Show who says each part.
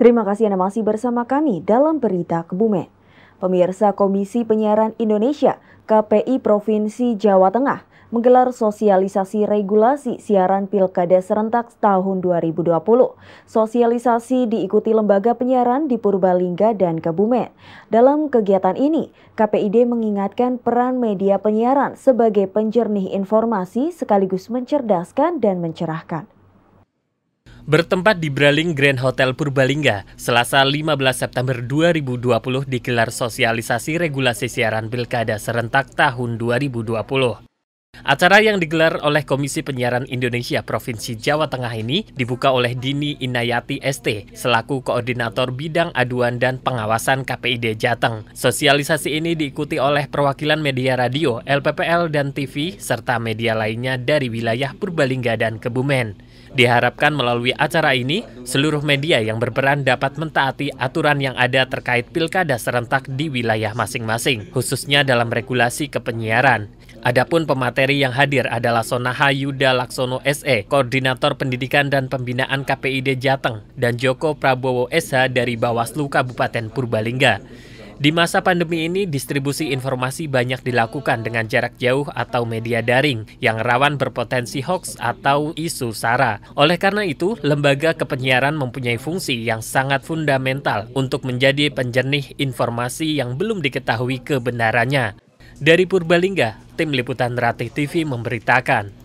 Speaker 1: Terima kasih Anda masih bersama kami dalam Berita Kebumen. Pemirsa Komisi Penyiaran Indonesia KPI Provinsi Jawa Tengah menggelar sosialisasi regulasi siaran Pilkada serentak tahun 2020. Sosialisasi diikuti lembaga penyiaran di Purbalingga dan Kebumen. Dalam kegiatan ini, KPID mengingatkan peran media penyiaran sebagai penjernih informasi sekaligus mencerdaskan dan mencerahkan.
Speaker 2: Bertempat di Braling Grand Hotel Purbalingga, Selasa 15 September 2020 digelar sosialisasi regulasi siaran Pilkada serentak tahun 2020. Acara yang digelar oleh Komisi Penyiaran Indonesia Provinsi Jawa Tengah ini dibuka oleh Dini Inayati ST selaku Koordinator Bidang Aduan dan Pengawasan KPID Jateng. Sosialisasi ini diikuti oleh perwakilan media radio, LPPL dan TV serta media lainnya dari wilayah Purbalingga dan Kebumen. Diharapkan melalui acara ini, seluruh media yang berperan dapat mentaati aturan yang ada terkait pilkada serentak di wilayah masing-masing, khususnya dalam regulasi kepenyiaran. Adapun pemateri yang hadir adalah Sonaha Yuda Laksono SE, Koordinator Pendidikan dan Pembinaan KPID Jateng, dan Joko Prabowo SH dari Bawaslu Kabupaten Purbalingga. Di masa pandemi ini, distribusi informasi banyak dilakukan dengan jarak jauh atau media daring yang rawan berpotensi hoax atau isu sara. Oleh karena itu, lembaga kepenyiaran mempunyai fungsi yang sangat fundamental untuk menjadi penjernih informasi yang belum diketahui kebenarannya. Dari Purbalingga, tim liputan Ratih TV memberitakan.